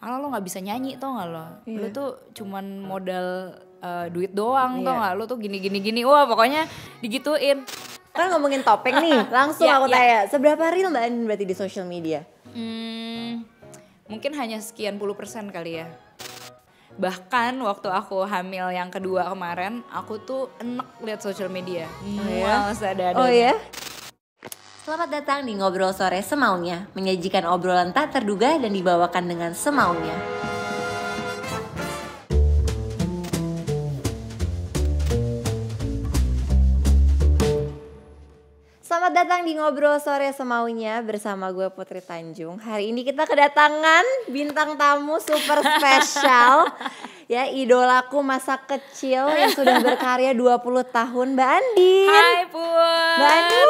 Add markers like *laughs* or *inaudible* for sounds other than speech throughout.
ala lo nggak bisa nyanyi tau gak lo yeah. lo iya. tuh cuman modal uh, duit doang yeah. tau iya. gak lo tuh gini gini gini wah pokoknya digituin kan ngomongin topeng nih *laughs* langsung yeah, aku yeah. tanya seberapa real mbak Anin berarti di social media hmm, mungkin hanya sekian puluh persen kali ya bahkan waktu aku hamil yang kedua kemarin aku tuh enek lihat social media mual oh, ya? sadar oh ya Selamat datang di Ngobrol Sore Semaunya, menyajikan obrolan tak terduga dan dibawakan dengan semaunya. Selamat datang di Ngobrol Sore Semaunya bersama gue Putri Tanjung. Hari ini kita kedatangan bintang tamu super spesial *laughs* ya idolaku masa kecil yang sudah berkarya 20 tahun Mbak Andin. Hai Put. Mbak Andin.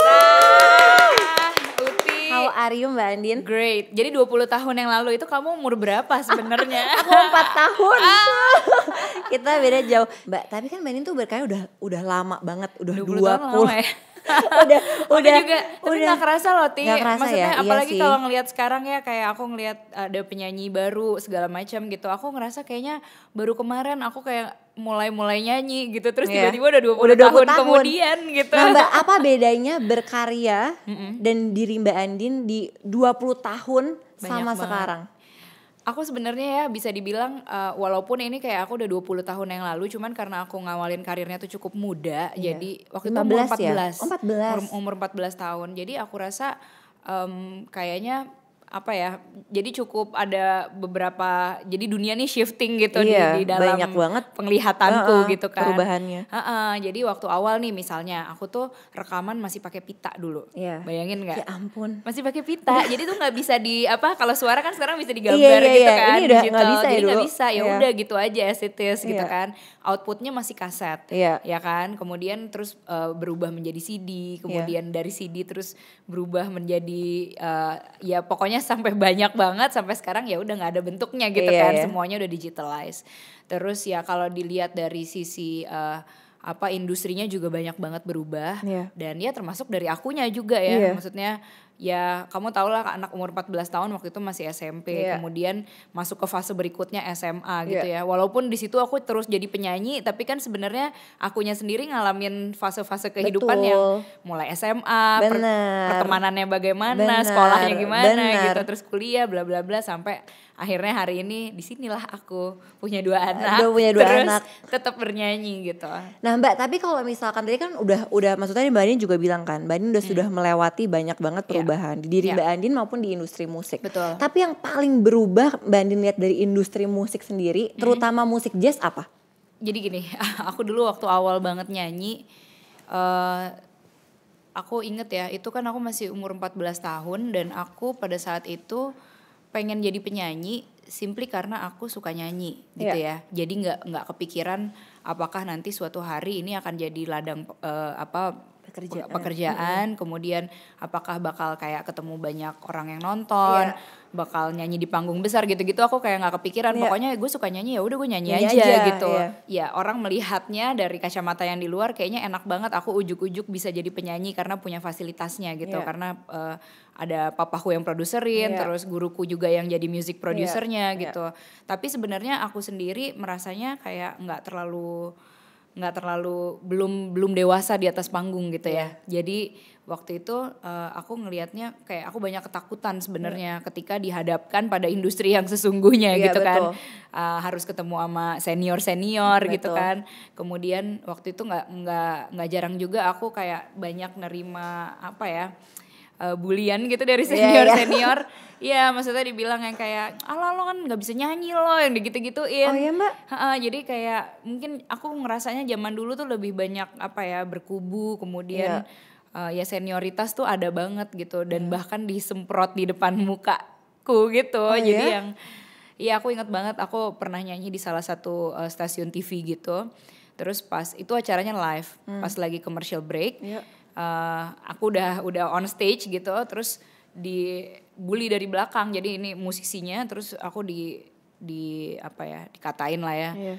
How are you Mbak Andin? Great. Jadi 20 tahun yang lalu itu kamu umur berapa sebenarnya? *laughs* Aku 4 tahun. Ah. Kita beda jauh. Mbak, tapi kan Mbak Andin tuh berkarya udah udah lama banget, udah 20, 20. tahun ya? *laughs* udah udah juga tapi udah gak kerasa loh ti gak kerasa maksudnya ya? Iya apalagi iya kalau ngelihat sekarang ya kayak aku ngelihat eh, ada penyanyi baru segala macam gitu aku ngerasa kayaknya baru kemarin aku kayak mulai-mulai nyanyi gitu terus yeah. tiba-tiba udah 20 udah 20 tahun, tahun kemudian gitu. Nah, Mbak, apa bedanya berkarya mm -mm. dan diri Mbak Andin di 20 tahun Banyak sama banget. sekarang? aku sebenarnya ya bisa dibilang uh, walaupun ini kayak aku udah 20 tahun yang lalu cuman karena aku ngawalin karirnya tuh cukup muda yeah. jadi waktu itu umur 14 ya? 14 umur, umur 14 tahun jadi aku rasa um, kayaknya apa ya jadi cukup ada beberapa jadi dunia nih shifting gitu iya, di, di dalam banyak banget penglihatanku uh, uh, gitu kan perubahannya uh, uh, jadi waktu awal nih misalnya aku tuh rekaman masih pakai pita dulu yeah. bayangin nggak ya ampun masih pakai pita *laughs* jadi tuh nggak bisa di apa kalau suara kan sekarang bisa digambar iya, iya, gitu iya. kan Ini udah digital gak bisa ya jadi nggak ya bisa ya yeah. udah gitu aja as it gitu yeah. kan outputnya masih kaset yeah. ya kan kemudian terus uh, berubah menjadi CD kemudian yeah. dari CD terus berubah menjadi uh, ya pokoknya *laughs* sampai banyak banget sampai sekarang ya udah nggak ada bentuknya gitu yeah, kan yeah. semuanya udah digitalized terus ya kalau dilihat dari sisi uh, apa industrinya juga banyak banget berubah yeah. dan ya termasuk dari akunya juga ya yeah. maksudnya ya kamu tau lah anak umur 14 tahun waktu itu masih SMP yeah. kemudian masuk ke fase berikutnya SMA iya. gitu ya walaupun di situ aku terus jadi penyanyi tapi kan sebenarnya akunya sendiri ngalamin fase-fase kehidupan Betul. yang mulai SMA per pertemanannya bagaimana Bener. sekolahnya gimana Bener. gitu terus kuliah bla bla bla sampai akhirnya hari ini disinilah aku punya dua anak Udah punya dua terus anak tetap bernyanyi gitu nah mbak tapi kalau misalkan tadi kan udah udah maksudnya mbak Andin juga bilang kan mbak Andin udah hmm. sudah melewati banyak banget iya. perubahan yeah. di diri yeah. mbak Andin maupun di industri musik betul tapi yang paling berubah mbak Andin lihat dari industri musik sendiri hmm. terutama musik jazz apa jadi gini *laughs* aku dulu waktu awal banget nyanyi uh, aku inget ya itu kan aku masih umur 14 tahun dan aku pada saat itu pengen jadi penyanyi simply karena aku suka nyanyi gitu yeah. ya jadi nggak nggak kepikiran apakah nanti suatu hari ini akan jadi ladang uh, apa Eh, pekerjaan, pekerjaan kemudian apakah bakal kayak ketemu banyak orang yang nonton yeah. bakal nyanyi di panggung besar gitu-gitu aku kayak nggak kepikiran yeah. pokoknya gue suka nyanyi ya udah gue nyanyi, nyanyi aja, aja gitu yeah. ya iya, orang melihatnya dari kacamata yang di luar kayaknya enak banget aku ujuk-ujuk bisa jadi penyanyi karena punya fasilitasnya gitu yeah. karena uh, ada papaku yang produserin yeah. terus guruku juga yang jadi music iya. produsernya yeah. gitu yeah. tapi sebenarnya aku sendiri merasanya kayak nggak terlalu nggak terlalu belum belum dewasa di atas panggung gitu ya. Iya. Jadi waktu itu uh, aku ngelihatnya kayak aku banyak ketakutan sebenarnya yeah. ketika dihadapkan pada industri yang sesungguhnya yeah, gitu kan. betul. kan. Uh, harus ketemu sama senior senior gitu betul. gitu kan. Kemudian waktu itu nggak nggak nggak jarang juga aku kayak banyak nerima apa ya uh, bulian gitu dari iya, iya. senior yeah, yeah. senior Iya maksudnya dibilang yang kayak ala lo kan gak bisa nyanyi lo yang digitu-gituin. Oh iya mbak. Ha-ha, jadi kayak mungkin aku ngerasanya zaman dulu tuh lebih banyak apa ya berkubu kemudian yeah. Iya. uh, ya senioritas tuh ada banget gitu dan yeah. bahkan disemprot di depan mukaku gitu. Oh, jadi yeah? yang Iya aku inget banget aku pernah nyanyi di salah satu uh, stasiun TV gitu. Terus pas itu acaranya live, hmm. pas lagi commercial break. Yeah uh, aku udah udah on stage gitu terus dibully dari belakang jadi ini musisinya terus aku di di apa ya dikatain lah ya yeah. Iya.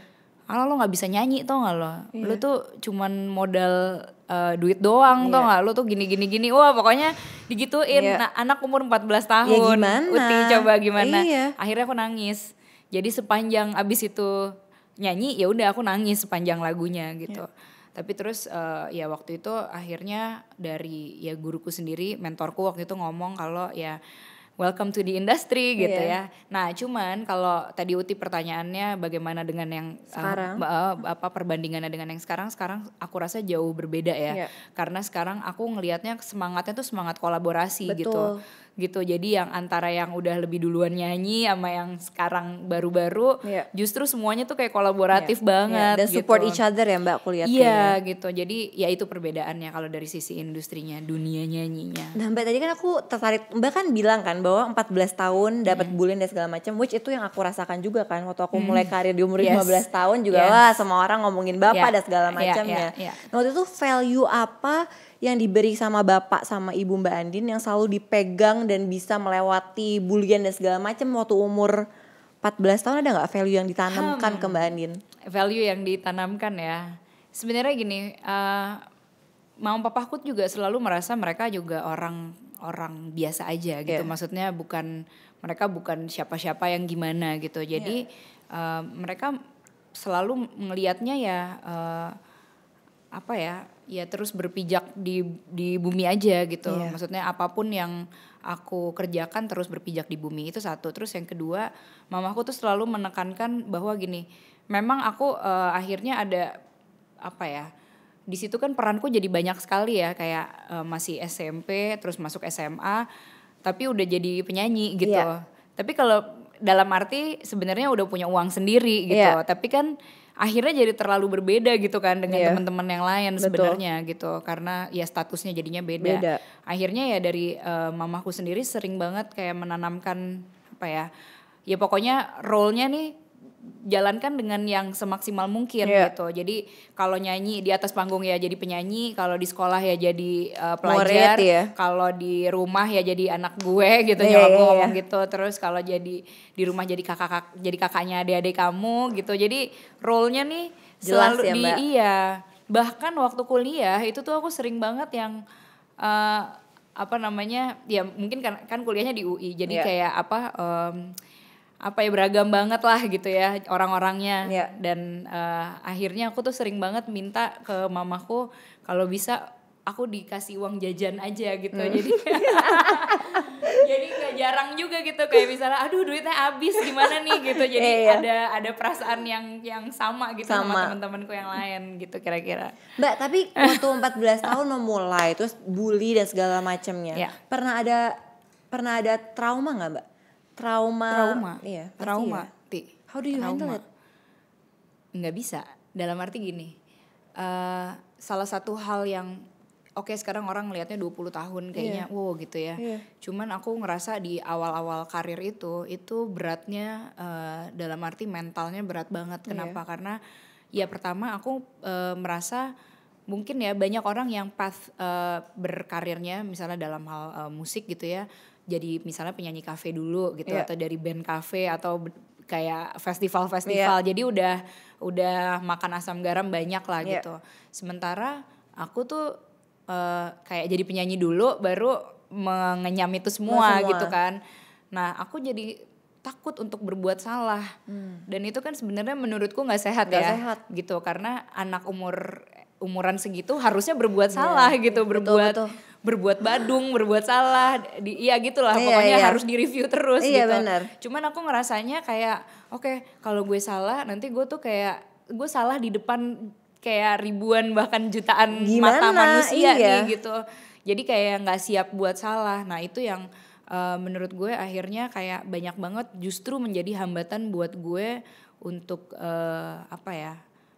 Kalau lo nggak bisa nyanyi tau gak lo, yeah. lo iya. tuh cuman modal uh, duit doang yeah. tau iya. gak, lo tuh gini gini gini, wah pokoknya digituin. Yeah. Nah, anak umur 14 ya tahun, ya Uti coba gimana? Yeah. Akhirnya aku nangis. Jadi sepanjang abis itu nyanyi ya udah aku nangis sepanjang lagunya gitu. Yeah tapi terus uh, ya waktu itu akhirnya dari ya guruku sendiri mentorku waktu itu ngomong kalau ya welcome to the industry gitu yeah. ya. Nah, cuman kalau tadi Uti pertanyaannya bagaimana dengan yang eh, sekarang uh, apa perbandingannya dengan yang sekarang? Sekarang aku rasa jauh berbeda ya. Yeah. Karena sekarang aku ngelihatnya semangatnya tuh semangat kolaborasi gitu. Betul. gitu gitu jadi yang antara yang udah lebih duluan nyanyi sama yang sekarang baru-baru yeah. justru semuanya tuh kayak kolaboratif yeah. Iya. banget yeah. dan gitu. support each other ya mbak kuliah iya gitu jadi ya itu perbedaannya kalau dari sisi industrinya dunia nyanyinya nah mbak tadi kan aku tertarik mbak kan bilang kan bahwa 14 tahun dapat bulan dan segala macam which itu yang aku rasakan juga kan waktu aku hmm. mulai karir di umur yes. 15 tahun juga yes. wah semua orang ngomongin bapak yeah. dan segala iya, macamnya yeah, yeah, yeah. nah, waktu itu value apa yang diberi sama bapak sama ibu Mbak Andin yang selalu dipegang dan bisa melewati bulian dan segala macam waktu umur 14 tahun ada nggak value yang ditanamkan hmm, ke Mbak Andin? Value yang ditanamkan ya. Sebenarnya gini, uh, papa papaku juga selalu merasa mereka juga orang orang biasa aja gitu. Yeah. Maksudnya bukan mereka bukan siapa-siapa yang gimana gitu. Jadi yeah. Iya. uh, mereka selalu melihatnya ya uh, apa ya ya terus berpijak di di bumi aja gitu yeah. maksudnya apapun yang aku kerjakan terus berpijak di bumi itu satu terus yang kedua mamaku tuh selalu menekankan bahwa gini memang aku uh, akhirnya ada apa ya di situ kan peranku jadi banyak sekali ya kayak uh, masih SMP terus masuk SMA tapi udah jadi penyanyi gitu yeah. tapi kalau dalam arti sebenarnya udah punya uang sendiri gitu yeah. tapi kan akhirnya jadi terlalu berbeda gitu kan dengan yeah. teman-teman yang lain sebenarnya gitu karena ya statusnya jadinya beda. beda. Akhirnya ya dari uh, mamaku sendiri sering banget kayak menanamkan apa ya? Ya pokoknya role-nya nih jalankan dengan yang semaksimal mungkin yeah. gitu. Jadi kalau nyanyi di atas panggung ya jadi penyanyi, kalau di sekolah ya jadi uh, pelajar, ya. kalau di rumah ya jadi anak gue *laughs* gitu yeah, nyokap yeah, gue yeah. Iya. gitu. Terus kalau jadi di rumah jadi kakak kak, jadi kakaknya adik-adik kamu gitu. Jadi role-nya nih Jelas selalu ya, di Mbak. iya. Bahkan waktu kuliah itu tuh aku sering banget yang uh, apa namanya? Ya mungkin kan kan kuliahnya di UI. Jadi yeah. kayak apa um, apa ya beragam banget lah gitu ya orang-orangnya yeah. dan uh, akhirnya aku tuh sering banget minta ke mamaku kalau bisa aku dikasih uang jajan aja gitu mm. jadi *laughs* jadi nggak jarang juga gitu kayak misalnya aduh duitnya habis gimana nih gitu jadi yeah, yeah. ada ada perasaan yang yang sama gitu sama, sama teman-temanku yang lain gitu kira-kira mbak tapi waktu 14 *laughs* tahun memulai terus bully dan segala macamnya yeah. pernah ada pernah ada trauma nggak mbak trauma trauma iya trauma ya. how do you trauma. handle it nggak bisa dalam arti gini uh, salah satu hal yang oke okay, sekarang orang ngelihatnya 20 tahun kayaknya yeah. wow gitu ya. Yeah. Cuman aku ngerasa di awal-awal karir itu itu beratnya uh, dalam arti mentalnya berat banget. Iya. Kenapa? Yeah. Karena ya pertama aku uh, merasa mungkin ya banyak orang yang path uh, berkarirnya misalnya dalam hal uh, musik gitu ya jadi misalnya penyanyi kafe dulu gitu yeah. atau dari band kafe atau kayak festival-festival. Yeah. Jadi udah udah makan asam garam banyak lah yeah. gitu. Sementara aku tuh uh, kayak jadi penyanyi dulu baru mengenyam itu semua, semua. gitu kan. Nah, aku jadi takut untuk berbuat salah. Hmm. Dan itu kan sebenarnya menurutku nggak sehat gak ya. sehat. Gitu karena anak umur umuran segitu harusnya berbuat iya, salah yeah. gitu berbuat betul, berbuat badung berbuat salah di iya gitulah yeah, pokoknya yeah. harus direview terus yeah, gitu bener. cuman aku ngerasanya kayak oke okay, kalau gue salah nanti gue tuh kayak gue salah di depan kayak ribuan bahkan jutaan Gimana? mata manusia iya. nih gitu jadi kayak nggak siap buat salah nah itu yang uh, menurut gue akhirnya kayak banyak banget justru menjadi hambatan buat gue untuk uh, apa ya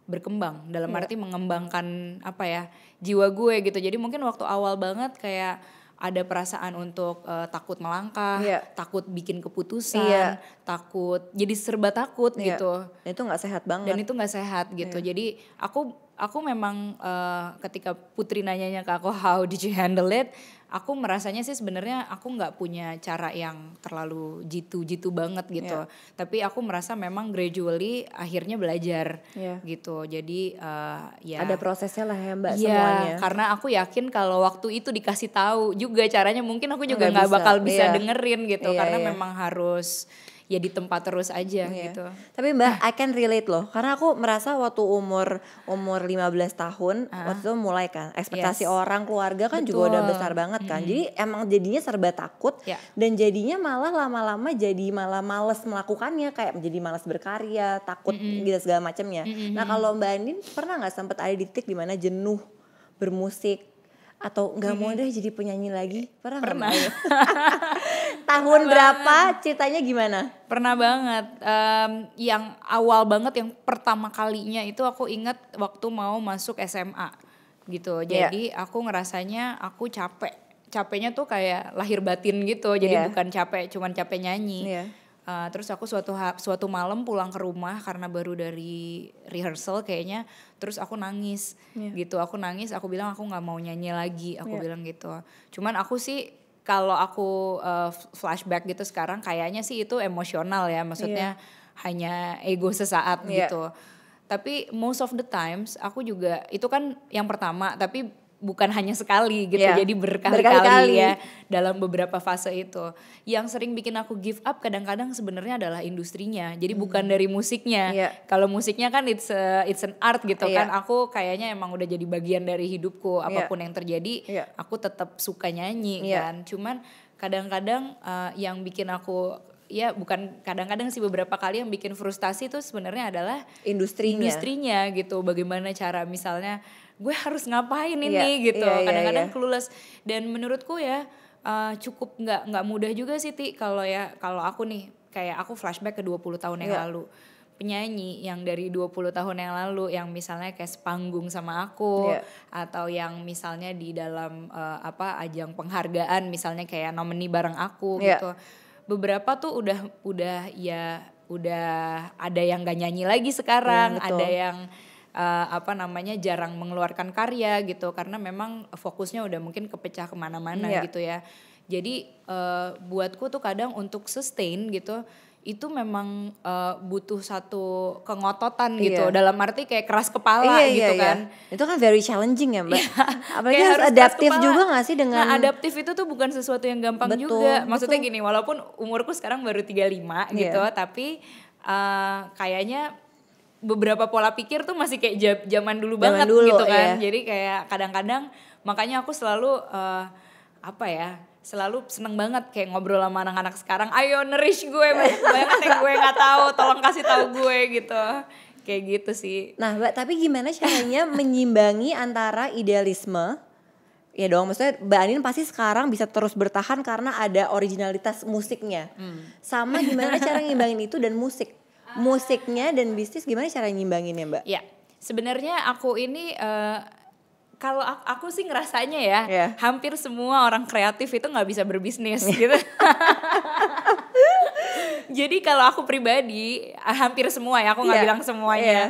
berkembang dalam yeah. arti mengembangkan apa ya jiwa gue gitu jadi mungkin waktu awal banget kayak ada perasaan untuk uh, takut melangkah, yeah. takut bikin keputusan, yeah. takut jadi serba takut yeah. gitu. Dan itu nggak sehat banget. Dan itu nggak sehat gitu. Yeah. Jadi aku aku memang uh, ketika Putri nanyanya ke aku how did you handle it, aku merasanya sih sebenarnya aku nggak punya cara yang terlalu jitu-jitu banget gitu. Yeah. Tapi aku merasa memang gradually akhirnya belajar yeah. gitu. Jadi uh, ya ada prosesnya lah ya Mbak yeah, semuanya. karena aku yakin kalau waktu itu dikasih tahu juga caranya mungkin aku juga nggak bakal bisa yeah. dengerin gitu yeah, karena yeah. memang harus ya di tempat terus aja yeah. gitu. Tapi Mbak, I can relate loh. Karena aku merasa waktu umur umur 15 tahun uh. waktu itu mulai kan ekspektasi yes. orang keluarga kan Betul. juga udah besar banget kan. Hmm. Jadi emang jadinya serba takut yeah. dan jadinya malah lama-lama jadi malah males melakukannya kayak menjadi males berkarya, takut mm -hmm. gitu segala macamnya. Mm -hmm. Nah, kalau Mbak Andin pernah nggak sempat ada di titik dimana jenuh bermusik atau nggak mau hmm. deh jadi penyanyi lagi pernah pernah iya. *laughs* tahun pernah berapa banget. ceritanya gimana pernah banget um, yang awal banget yang pertama kalinya itu aku inget waktu mau masuk SMA gitu iya. jadi yeah. aku ngerasanya aku capek capeknya tuh kayak lahir batin gitu jadi yeah. bukan capek cuman capek nyanyi yeah Uh, terus aku suatu suatu malam pulang ke rumah karena baru dari rehearsal kayaknya terus aku nangis yeah. gitu aku nangis aku bilang aku nggak mau nyanyi lagi aku yeah. bilang gitu cuman aku sih kalau aku uh, flashback gitu sekarang kayaknya sih itu emosional ya maksudnya yeah. hanya ego sesaat yeah. gitu tapi most of the times aku juga itu kan yang pertama tapi bukan hanya sekali gitu yeah. jadi berkali-kali ya dalam beberapa fase itu yang sering bikin aku give up kadang-kadang sebenarnya adalah industrinya jadi hmm. bukan dari musiknya yeah. kalau musiknya kan it's a, it's an art gitu yeah. kan aku kayaknya emang udah jadi bagian dari hidupku iya. apapun yeah. yang terjadi yeah. aku tetap suka nyanyi yeah. kan cuman kadang-kadang uh, yang bikin aku ya bukan kadang-kadang sih beberapa kali yang bikin frustasi itu sebenarnya adalah industrinya industrinya gitu bagaimana cara misalnya gue harus ngapain iya, ini yeah, gitu iya, iya, kadang-kadang yeah. clueless dan menurutku ya uh, cukup nggak nggak mudah juga sih ti kalau ya kalau aku nih kayak aku flashback ke 20 tahun yang yeah. lalu penyanyi yang dari 20 tahun yang lalu yang misalnya kayak sepanggung sama aku yeah. atau yang misalnya di dalam uh, apa ajang penghargaan misalnya kayak nomini bareng aku yeah. gitu beberapa tuh udah udah ya udah ada yang gak nyanyi lagi sekarang yeah, ada yang uh, apa namanya jarang mengeluarkan karya gitu karena memang fokusnya udah mungkin kepecah kemana-mana yeah. gitu ya jadi uh, buatku tuh kadang untuk sustain gitu itu memang uh, butuh satu kengototan iya. gitu dalam arti kayak keras kepala iya, iya, gitu iya. kan iya. itu kan very challenging ya mbak iya. *laughs* apalagi kayak harus adaptif juga gak sih dengan nah adaptif itu tuh bukan sesuatu yang gampang betul, juga maksudnya betul. gini walaupun umurku sekarang baru 35 lima iya. gitu tapi uh, kayaknya beberapa pola pikir tuh masih kayak zaman dulu zaman banget dulu, gitu kan. Iya. Jadi kayak kadang-kadang makanya aku selalu uh, apa ya? selalu seneng banget kayak ngobrol sama anak-anak sekarang ayo nerish gue banyak *laughs* banget yang gue nggak tahu tolong kasih tahu gue gitu kayak gitu sih nah mbak tapi gimana caranya menyimbangi antara idealisme ya dong maksudnya mbak Anin pasti sekarang bisa terus bertahan karena ada originalitas musiknya hmm. sama gimana cara ngimbangin itu dan musik musiknya dan bisnis gimana cara nyimbanginnya mbak? Ya sebenarnya aku ini uh, kalau aku, aku sih ngerasanya ya yeah. hampir semua orang kreatif itu nggak bisa berbisnis iya. gitu. *laughs* jadi kalau aku pribadi ah, hampir semua ya aku nggak yeah. bilang semuanya.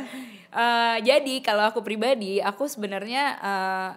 Yeah. Iya. Uh, jadi kalau aku pribadi aku sebenarnya uh,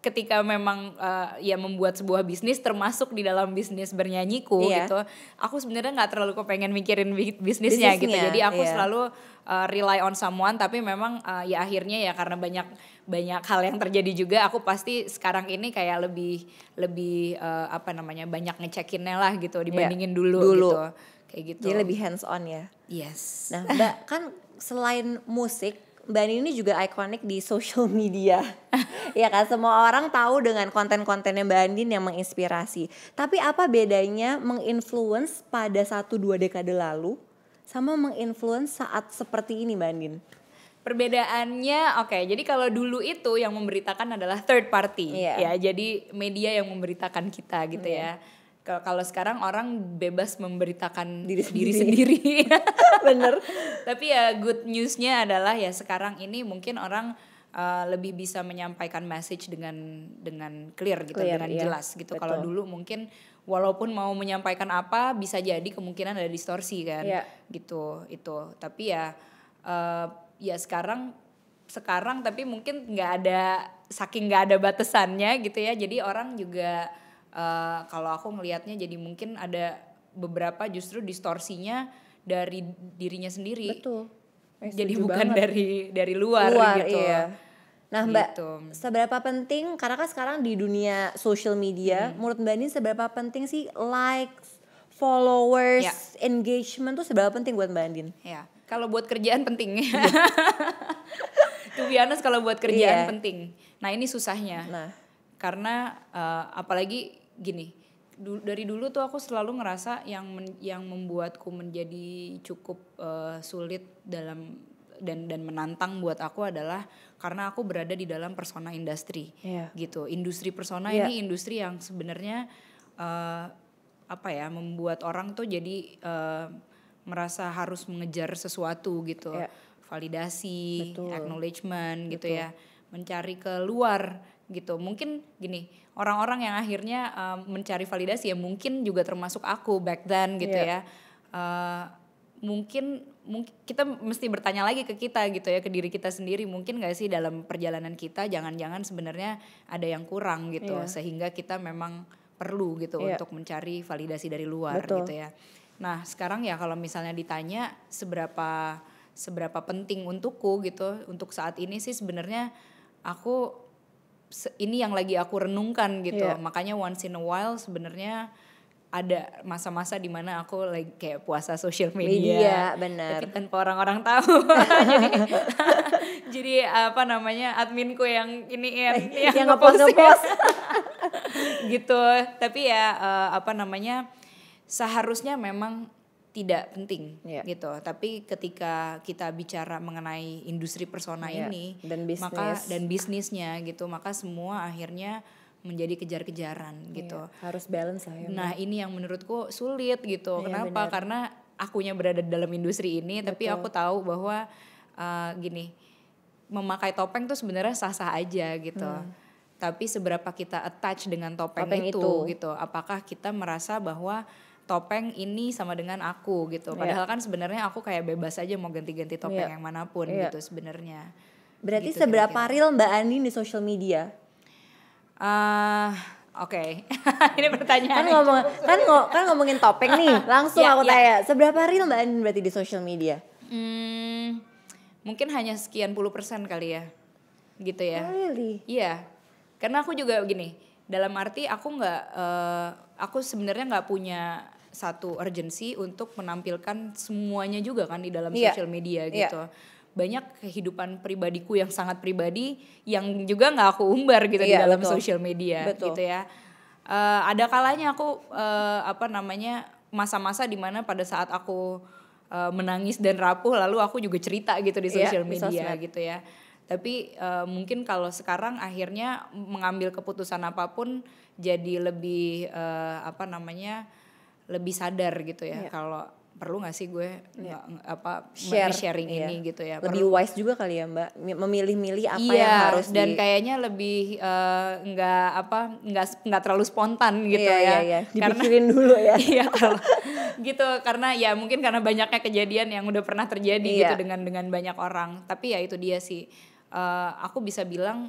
ketika memang uh, ya membuat sebuah bisnis termasuk di dalam bisnis bernyanyiku iya. gitu aku sebenarnya nggak terlalu kepengen mikirin bisnisnya, bisnisnya gitu jadi aku iya. selalu uh, rely on someone tapi memang uh, ya akhirnya ya karena banyak banyak hal yang terjadi juga aku pasti sekarang ini kayak lebih lebih uh, apa namanya banyak ngecekinnya lah gitu iya. dibandingin iya. dulu, dulu gitu kayak gitu jadi lebih hands on ya yes nah mbak kan selain musik Mbak Nini juga ikonik di social *laughs* media. ya kan semua orang tahu dengan konten-kontennya Mbak Andin yang menginspirasi. Tapi apa bedanya menginfluence pada satu dua dekade lalu sama menginfluence saat seperti ini Mbak Andin? Perbedaannya, oke. Okay, jadi kalau dulu itu yang memberitakan adalah third party, yeah. ya. Jadi media yang memberitakan kita, gitu yeah. ya iya kalau sekarang orang bebas memberitakan diri sendiri, sendiri. *laughs* bener tapi ya good newsnya adalah ya sekarang ini mungkin orang uh, lebih bisa menyampaikan message dengan dengan clear gitu clear, dengan iya. jelas gitu kalau dulu mungkin walaupun mau menyampaikan apa bisa jadi kemungkinan ada distorsi kan yeah. gitu itu tapi ya uh, ya sekarang sekarang tapi mungkin nggak ada saking nggak ada batasannya gitu ya jadi orang juga Eh, kalau aku ngelihatnya jadi mungkin ada beberapa justru distorsinya dari dirinya sendiri betul eh, jadi bukan banget. dari dari luar, luar gitu iya. Nah Mbak, gitu. seberapa penting karena kan sekarang di dunia social media, hmm. menurut Mbak ini seberapa penting sih likes, followers, ya. engagement tuh seberapa penting buat Mbak Andin? Ya, kalau buat kerjaan penting. Iya. *laughs* Tuh biasa kalau buat kerjaan yeah. penting. Nah ini susahnya. Nah. Karena uh, apalagi gini du dari dulu tuh aku selalu ngerasa yang men yang membuatku menjadi cukup uh, sulit dalam dan dan menantang buat aku adalah karena aku berada di dalam persona industri yeah. gitu industri persona yeah. ini industri yang sebenarnya uh, apa ya membuat orang tuh jadi uh, merasa harus mengejar sesuatu gitu yeah. validasi Betul. acknowledgement gitu Betul. gitu ya mencari keluar gitu mungkin gini orang-orang yang akhirnya um, mencari validasi ya mungkin juga termasuk aku back then gitu yeah. ya uh, mungkin mungkin kita mesti bertanya lagi ke kita gitu ya ke diri kita sendiri mungkin gak sih dalam perjalanan kita jangan-jangan sebenarnya ada yang kurang gitu yeah. sehingga kita memang perlu gitu yeah. untuk mencari validasi dari luar Betul. gitu ya nah sekarang ya kalau misalnya ditanya seberapa seberapa penting untukku gitu untuk saat ini sih sebenarnya aku ini yang lagi aku renungkan gitu yeah. makanya once in a while sebenarnya ada masa-masa di mana aku like kayak puasa sosial media, media benar. tapi tanpa orang-orang tahu *laughs* jadi *laughs* jadi apa namanya adminku yang ini yang eh, yang, yang ngepost ngepost *laughs* gitu tapi ya uh, apa namanya seharusnya memang tidak penting yeah. gitu. Tapi ketika kita bicara mengenai industri persona yeah. ini dan bisnis. maka dan bisnisnya gitu, maka semua akhirnya menjadi kejar-kejaran iya, gitu. harus balance lah ya. Nah, ini yang menurutku sulit gitu. yeah, Kenapa? Bener. Karena akunya berada dalam industri ini Betul. tapi aku tahu bahwa uh, gini, memakai topeng tuh sebenarnya sah-sah aja gitu. Hmm. Tapi seberapa kita attach dengan topeng, topeng itu, itu gitu. Apakah kita merasa bahwa topeng ini sama dengan aku gitu. Iya. Padahal yeah. kan sebenarnya aku kayak bebas aja mau ganti-ganti topeng yeah. yang manapun yeah. gitu sebenarnya. Berarti gitu, seberapa kira -kira. real Mbak Ani di social media? Uh, Oke, okay. *laughs* ini pertanyaan. Kan ngomong, kan ngo, kan ngomongin topeng nih, *laughs* langsung yeah, aku yeah. tanya, seberapa real Mbak Ani berarti di social media? Hmm, mungkin hanya sekian puluh persen kali ya, gitu ya. Oh, really? Iya, yeah. karena aku juga gini, dalam arti aku nggak, uh, aku sebenarnya nggak punya satu urgensi untuk menampilkan semuanya juga kan di dalam yeah. sosial media iya. gitu. Yeah. Banyak kehidupan pribadiku yang sangat pribadi yang juga nggak aku umbar gitu yeah, di iya, dalam social media betul. gitu ya. Uh, ada kalanya aku uh, apa namanya masa-masa dimana pada saat aku uh, menangis dan rapuh lalu aku juga cerita gitu di iya, sosial yeah, media gitu ya tapi uh, mungkin kalau sekarang akhirnya mengambil keputusan apapun jadi lebih uh, apa namanya lebih sadar gitu ya yeah. kalau perlu gak sih gue yeah. apa share sharing yeah. ini gitu ya lebih wise juga kali ya mbak memilih-milih apa yeah, yang harus dan di... kayaknya lebih eh, nggak uh, apa nggak nggak terlalu spontan iya, gitu yeah, ya yeah, iya. yeah. dipikirin karena, dulu ya *laughs* iya kalau gitu karena ya mungkin karena banyaknya kejadian yang udah pernah terjadi yeah. gitu dengan dengan banyak orang tapi ya itu dia sih uh, aku bisa bilang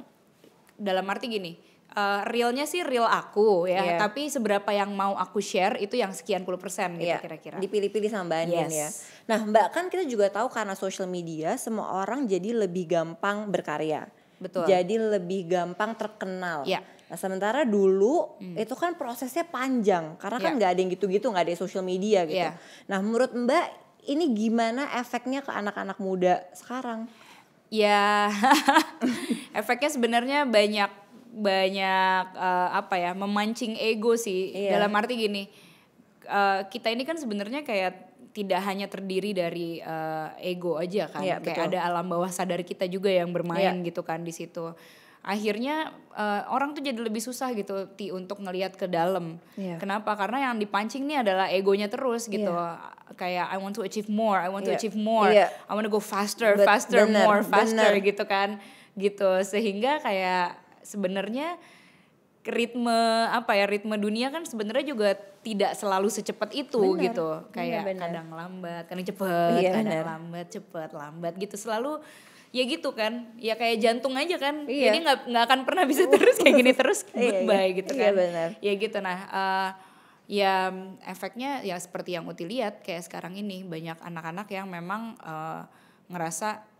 dalam arti gini uh, realnya sih real aku ya, yeah. tapi seberapa yang mau aku share itu yang sekian puluh persen gitu yeah. kira-kira. Dipilih-pilih sama Mbak yes. ya. Nah Mbak kan kita juga tahu karena social media semua orang jadi lebih gampang berkarya. Betul. Jadi lebih gampang terkenal. Yeah. Nah, sementara dulu hmm. itu kan prosesnya panjang karena yeah. kan iya. nggak ada yang gitu-gitu, nggak ada social media gitu. Yeah. Nah, menurut Mbak ini gimana efeknya ke anak-anak muda sekarang? Ya, *laughs* efeknya sebenarnya banyak banyak uh, apa ya memancing ego sih iya. dalam arti gini uh, kita ini kan sebenarnya kayak tidak hanya terdiri dari uh, ego aja kan iya, kayak betul. ada alam bawah sadar kita juga yang bermain iya. gitu kan di situ akhirnya uh, orang tuh jadi lebih susah gitu ti untuk ngelihat ke dalam. iya. Kenapa? Karena yang dipancing nih adalah egonya terus gitu. iya. Kayak I want to achieve more, I want iya. to achieve more, iya. I want to go faster, But faster, bener, more, faster bener. gitu kan. Gitu sehingga kayak sebenarnya ritme apa ya ritme dunia kan sebenarnya juga tidak selalu secepat itu bener, gitu iya, kayak bener, bener. kadang lambat kadang cepet iya, kadang bener. lambat cepet lambat gitu selalu ya gitu kan ya kayak jantung aja kan iya. jadi nggak nggak akan pernah bisa *laughs* terus kayak gini terus goodbye iya, iya. gitu iya, kan iya, bener. ya gitu nah uh, ya efeknya ya seperti yang Uti lihat kayak sekarang ini banyak anak-anak yang memang uh, ngerasa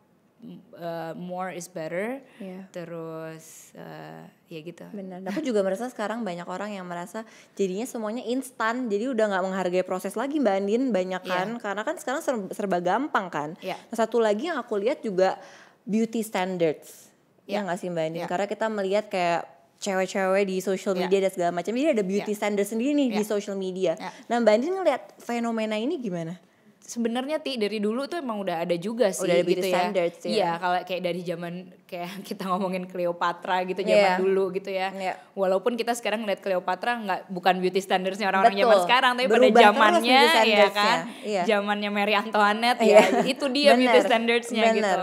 uh, more is better yeah. terus uh, ya gitu benar aku juga merasa sekarang banyak orang yang merasa jadinya semuanya instan jadi udah nggak menghargai proses lagi mbak Andin banyak iya. kan yeah. karena kan sekarang serba, serba gampang kan yeah. nah, satu lagi yang aku lihat juga beauty standards yeah. ya iya. nggak sih mbak Andin yeah. karena kita melihat kayak cewek-cewek di social iya. media yeah. dan segala macam jadi ada beauty yeah. standard sendiri nih yeah. di social media yeah. nah mbak Andin ngeliat fenomena ini gimana sebenarnya ti dari dulu tuh emang udah ada juga sih udah gitu ya. Standards, ya. Iya, kalau kayak dari zaman kayak *laughs* kita ngomongin Cleopatra gitu zaman yeah. dulu gitu ya. Yeah. Walaupun kita sekarang ngeliat Cleopatra nggak bukan beauty standardsnya orang-orang zaman sekarang tapi Berubah pada zamannya ya kan. Yeah. Iya. Zamannya Mary Antoinette yeah. ya iya. itu dia beauty standardsnya gitu.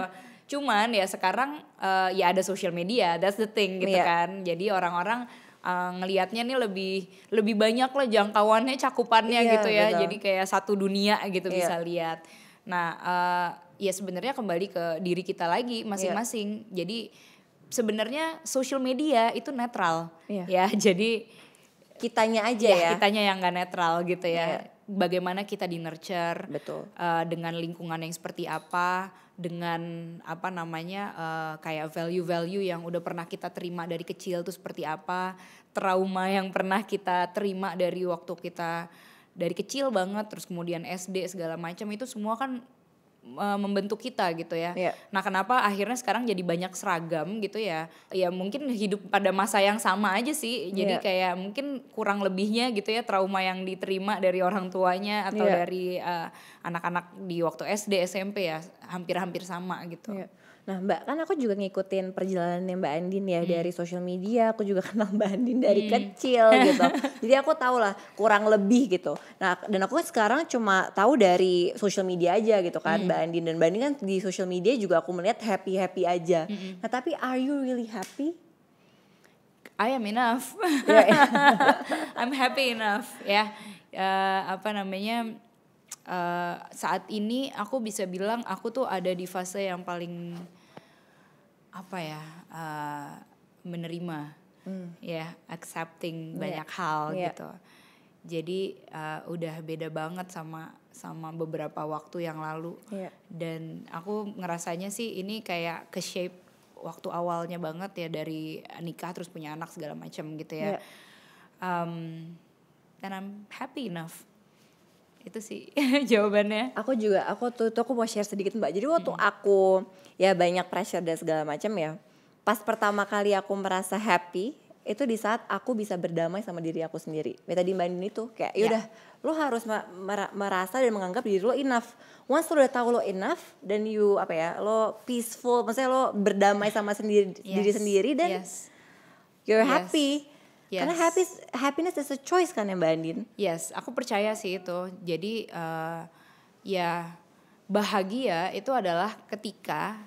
Cuman ya sekarang uh, ya ada social media, that's the thing gitu yeah. kan. Jadi orang-orang uh, ngelihatnya nih lebih lebih banyak lah jangkauannya cakupannya iya, gitu ya betul. jadi kayak satu dunia gitu iya. bisa lihat nah uh, ya sebenarnya kembali ke diri kita lagi masing-masing iya. jadi sebenarnya social media itu netral iya. ya *laughs* jadi kitanya aja ya, ya. kitanya yang nggak netral gitu ya iya bagaimana kita di nurture betul uh, dengan lingkungan yang seperti apa dengan apa namanya uh, kayak value-value yang udah pernah kita terima dari kecil tuh seperti apa trauma yang pernah kita terima dari waktu kita dari kecil banget terus kemudian SD segala macam itu semua kan membentuk kita gitu ya. Yeah. Nah, kenapa akhirnya sekarang jadi banyak seragam gitu ya? Ya mungkin hidup pada masa yang sama aja sih. Jadi yeah. kayak mungkin kurang lebihnya gitu ya trauma yang diterima dari orang tuanya atau yeah. dari eh, anak-anak uh, di waktu SD, SMP ya hampir-hampir sama gitu. Yeah. Nah Mbak kan aku juga ngikutin perjalanannya Mbak Andin ya hmm. dari sosial media. Aku juga *laughs* kenal Mbak Andin dari hmm. kecil *laughs* gitu. Jadi aku tau lah kurang lebih gitu. Nah dan aku kan sekarang cuma tahu dari sosial media aja gitu kan hmm. Mbak Andin dan Mbak Andin kan di sosial media juga aku melihat happy happy aja. Hmm. Nah tapi are you really happy? I am enough. Ya, ya. *laughs* I'm happy enough ya. Uh, apa namanya? Uh, saat ini aku bisa bilang aku tuh ada di fase yang paling apa ya uh, menerima hmm. ya accepting yeah. banyak hal yeah. gitu jadi uh, udah beda banget sama sama beberapa waktu yang lalu yeah. dan aku ngerasanya sih ini kayak ke shape waktu awalnya banget ya dari nikah terus punya anak segala macam gitu ya yeah. Iya. um, and I'm happy enough itu sih *laughs* jawabannya aku juga aku tuh, tuh aku mau share sedikit mbak jadi waktu hmm. aku ya banyak pressure dan segala macam ya pas pertama kali aku merasa happy itu di saat aku bisa berdamai sama diri aku sendiri. Ya tadi Mbak Nini tuh kayak yaudah ya. yeah. lo harus merasa dan menganggap diri lo enough. Once lo udah tahu lo enough dan you apa ya lo peaceful, maksudnya lo berdamai sama sendiri yes. diri sendiri dan yes. you're yes. happy Yes. Karena happy, happiness is a choice kan ya Mbak Andin? Yes, aku percaya sih itu. Jadi uh, ya bahagia itu adalah ketika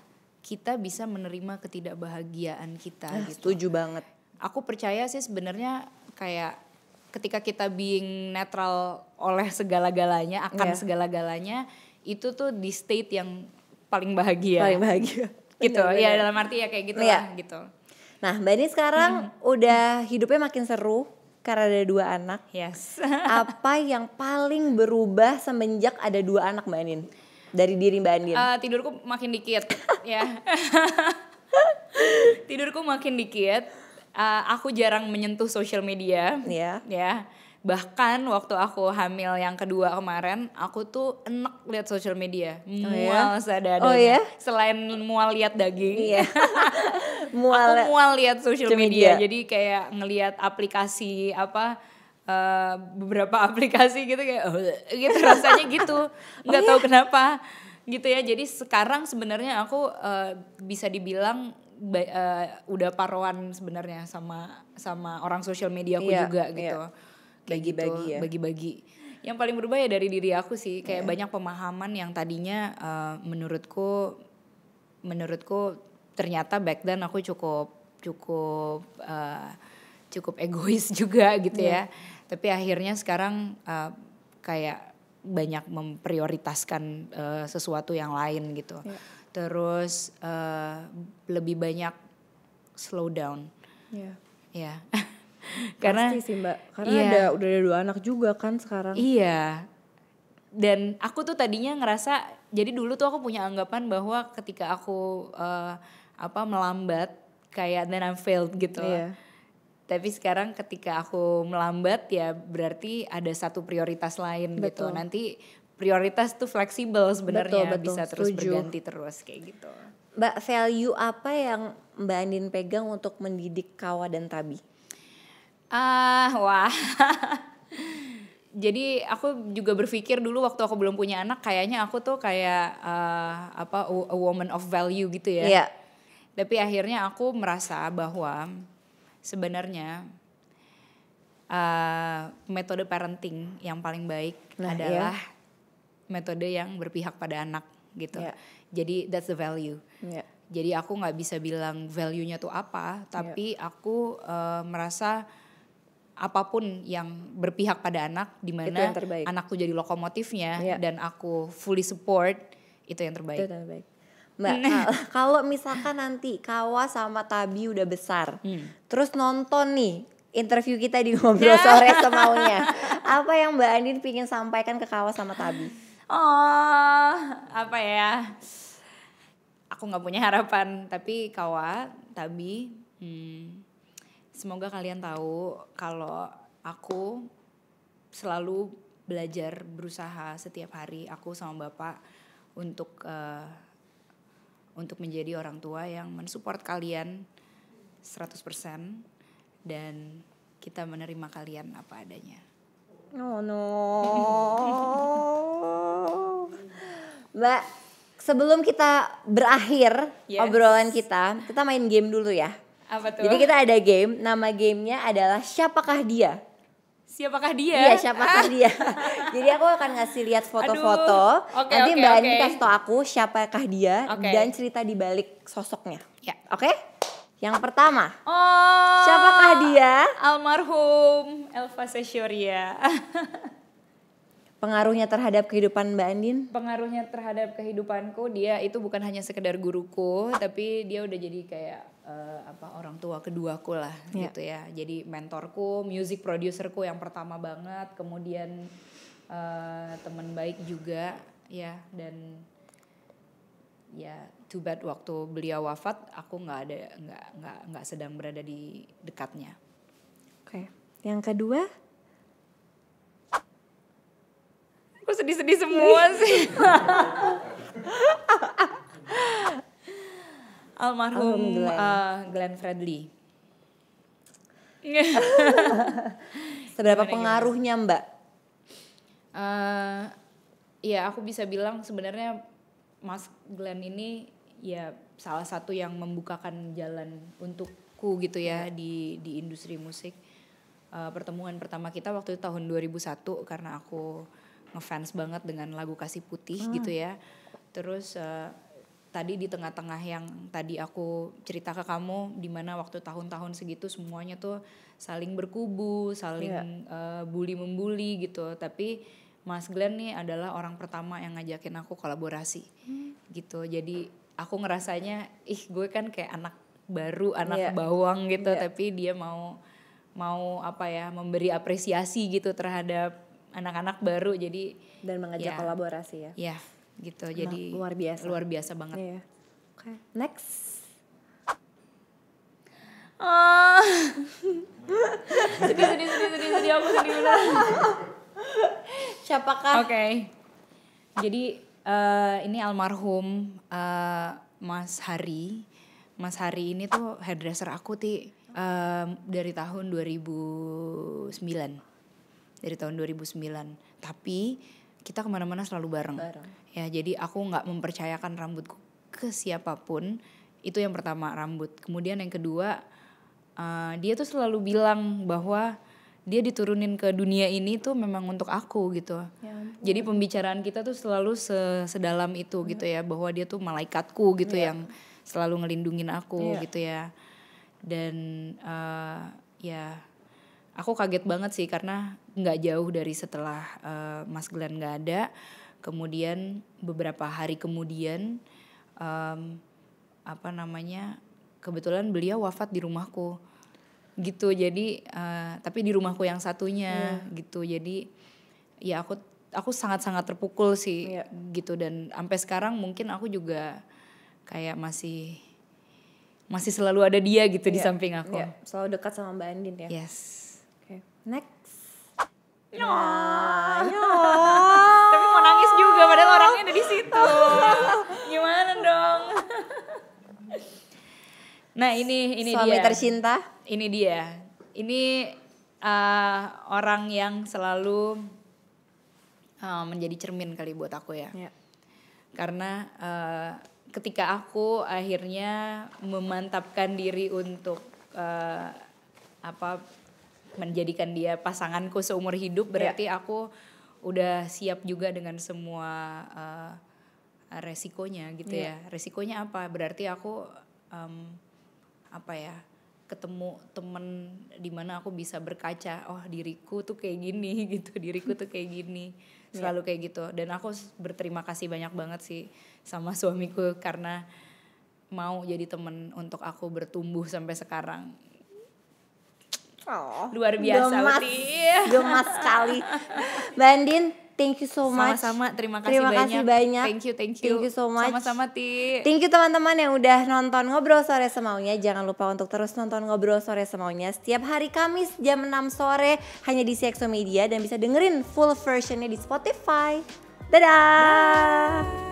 kita bisa menerima ketidakbahagiaan kita ah, gitu. Setuju banget. Aku percaya sih sebenarnya kayak ketika kita being netral oleh segala-galanya, akan yeah. segala-galanya, itu tuh di state yang paling bahagia. Paling bahagia. gitu. Bener, Ya dalam arti ya kayak gitu iya. lah gitu. Nah, Mbak ini sekarang hmm. udah hidupnya makin seru karena ada dua anak. Yes. *laughs* apa yang paling berubah semenjak ada dua anak Mbak Anin? Dari diri Mbak Anin? Uh, eh, tidurku makin dikit, *laughs* ya. *laughs* tidurku makin dikit. Uh, aku jarang menyentuh social media. Ya. Yeah. Ya. Bahkan waktu aku hamil yang kedua kemarin, aku tuh enak lihat social media. Oh, iya? Mual oh, ya? sadar. Oh, ya? Selain mual lihat daging. Iya mual aku mual lihat social media. media jadi kayak ngelihat aplikasi apa uh, beberapa *laughs* aplikasi gitu kayak oh, gitu rasanya gitu *laughs* oh nggak oh, tahu iya? kenapa gitu ya jadi sekarang sebenarnya aku uh, bisa dibilang uh, udah paruan sebenarnya sama sama orang social media aku iya, juga iya. Gitu. gitu bagi-bagi gitu, ya bagi-bagi yang paling berubah ya dari diri aku sih kayak yeah. banyak pemahaman yang tadinya uh, menurutku menurutku ternyata back then aku cukup cukup uh, cukup egois *laughs* juga gitu yeah. ya. Iya. Tapi akhirnya sekarang uh, kayak banyak memprioritaskan uh, sesuatu yang lain gitu. Yeah. Terus uh, lebih banyak slow down. Ya. Yeah. Yeah. Karena Pasti sih Mbak, karena yeah. ada udah ada dua anak juga kan sekarang. Iya. Dan aku tuh tadinya ngerasa jadi dulu tuh aku punya anggapan bahwa ketika aku uh, apa melambat kayak then I'm failed gitu. Yeah. Iya. Tapi sekarang ketika aku melambat ya berarti ada satu prioritas lain gitu. Betul. gitu. Nanti prioritas tuh fleksibel sebenarnya bisa terus setuju. berganti terus kayak gitu. Mbak value apa yang Mbak Andin pegang untuk mendidik Kawa dan Tabi? Ah, uh, wah. *laughs* Jadi aku juga berpikir dulu waktu aku belum punya anak kayaknya aku tuh kayak uh, apa a woman of value gitu ya. Yeah tapi akhirnya aku merasa bahwa sebenarnya uh, metode parenting yang paling baik nah, iya. adalah iya. metode yang berpihak pada anak gitu. Yeah. Jadi that's the value. Yeah. Jadi aku nggak bisa bilang value-nya tuh apa, tapi yeah. aku uh, merasa apapun yang berpihak pada anak di mana anakku jadi lokomotifnya yeah. dan aku fully support itu yang terbaik. Itu yang terbaik. Mbak, nah. eh, *laughs* kalau misalkan nanti Kawa sama Tabi udah besar, hmm. terus nonton nih interview kita di ngobrol ya. sore semaunya, apa yang Mbak Andin pingin sampaikan ke Kawa sama Tabi? Oh, apa ya? Aku nggak punya harapan, tapi Kawa, Tabi, hmm, semoga kalian tahu kalau aku selalu belajar berusaha setiap hari aku sama bapak untuk uh, untuk menjadi orang tua yang mensupport kalian 100% dan kita menerima kalian apa adanya. Oh no. Mbak, sebelum kita berakhir yes. obrolan kita, kita main game dulu ya. Apa tuh? Jadi kita ada game, nama gamenya adalah Siapakah Dia? siapakah dia? Iya, siapakah *laughs* dia? Jadi aku akan ngasih lihat foto-foto. Okay, Nanti okay, Mbak Anin okay. kasih tau aku siapakah dia okay. dan cerita di balik sosoknya. Ya. Oke? Okay? Yang pertama. Oh. Siapakah dia? Almarhum Elva Sesyoria. *laughs* pengaruhnya terhadap kehidupan Mbak Andin? Pengaruhnya terhadap kehidupanku dia itu bukan hanya sekedar guruku, tapi dia udah jadi kayak uh, apa orang tua kedua keduaku lah yeah. gitu ya. Jadi mentorku, music producerku yang pertama banget, kemudian uh, teman baik juga ya dan ya too bad waktu beliau wafat aku nggak ada nggak nggak nggak sedang berada di dekatnya. Oke, okay. yang kedua Aku sedih-sedih semua sih. *laughs* almarhum Glenn. Uh, Glenn Fredly. *laughs* Seberapa pengaruhnya Mbak? Uh, ya aku bisa bilang sebenarnya Mas Glenn ini ya salah satu yang membukakan jalan untukku gitu ya iya. di di industri musik. Uh, pertemuan pertama kita waktu itu tahun 2001 karena aku ngefans banget dengan lagu Kasih Putih hmm. gitu ya. Terus uh, tadi di tengah-tengah yang tadi aku cerita ke kamu di mana waktu tahun-tahun segitu semuanya tuh saling berkubu, saling yeah. Iya. uh, bully membuli gitu. Tapi Mas Glenn nih adalah orang pertama yang ngajakin aku kolaborasi. Hmm. Gitu. Jadi aku ngerasanya ih gue kan kayak anak baru, anak yeah. bawang gitu, yeah. tapi dia mau mau apa ya, memberi apresiasi gitu terhadap anak-anak baru. Jadi dan mengajak ya, kolaborasi ya. Iya gitu nah, jadi luar biasa luar biasa banget yeah. okay. next ah. sedih, sedih, sedih, sedih, sedih, aku sedih bener. Siapakah? Oke. Okay. Jadi uh, ini almarhum uh, Mas Hari. Mas Hari ini tuh hairdresser aku ti eh, dari tahun 2009. Dari tahun 2009. Tapi kita kemana-mana selalu bareng. bareng. Ya, jadi aku nggak mempercayakan rambutku ke siapapun. Itu yang pertama rambut. Kemudian yang kedua, uh, dia tuh selalu bilang bahwa dia diturunin ke dunia ini tuh memang untuk aku gitu. Ya, Jadi pembicaraan kita tuh selalu sedalam itu hmm. gitu ya, bahwa dia tuh malaikatku gitu ya. yang selalu ngelindungin aku ya. gitu ya. Dan uh, ya aku kaget banget sih karena nggak jauh dari setelah uh, Mas Glenn nggak ada kemudian beberapa hari kemudian um, apa namanya kebetulan beliau wafat di rumahku gitu jadi uh, tapi di rumahku yang satunya yeah. gitu jadi ya aku aku sangat-sangat terpukul sih yeah. gitu dan sampai sekarang mungkin aku juga kayak masih masih selalu ada dia gitu yeah. di iya. samping aku yeah. selalu dekat sama Mbak Andin ya yes okay. next Ya, Tapi mau nangis juga padahal orangnya ada di situ. Gimana dong? nah, ini ini Suami dia. Suami tercinta. Ini dia. Ini uh, orang yang selalu uh, menjadi cermin kali buat aku ya. ya. Karena uh, ketika aku akhirnya memantapkan diri untuk uh, apa menjadikan dia pasanganku seumur hidup ya. berarti yeah. aku udah siap juga dengan semua uh, resikonya gitu yeah. ya resikonya apa berarti aku um, apa ya ketemu temen dimana aku bisa berkaca oh diriku tuh kayak gini *laughs* gitu diriku tuh kayak gini ya. selalu yeah. kayak gitu dan aku berterima kasih banyak banget sih sama suamiku karena mau jadi temen untuk aku bertumbuh sampai sekarang Oh, Luar biasa, gemas, gemas sekali. Bandin, thank you so much. Sama-sama, terima kasih terima banyak. Terima kasih banyak. Thank you, thank you. Thank you so much. Sama-sama, Ti. Thank you teman-teman yang udah nonton Ngobrol Sore Semaunya. Jangan lupa untuk terus nonton Ngobrol Sore Semaunya setiap hari Kamis jam 6 sore hanya di CXO Media dan bisa dengerin full versionnya di Spotify. Dadah. Bye.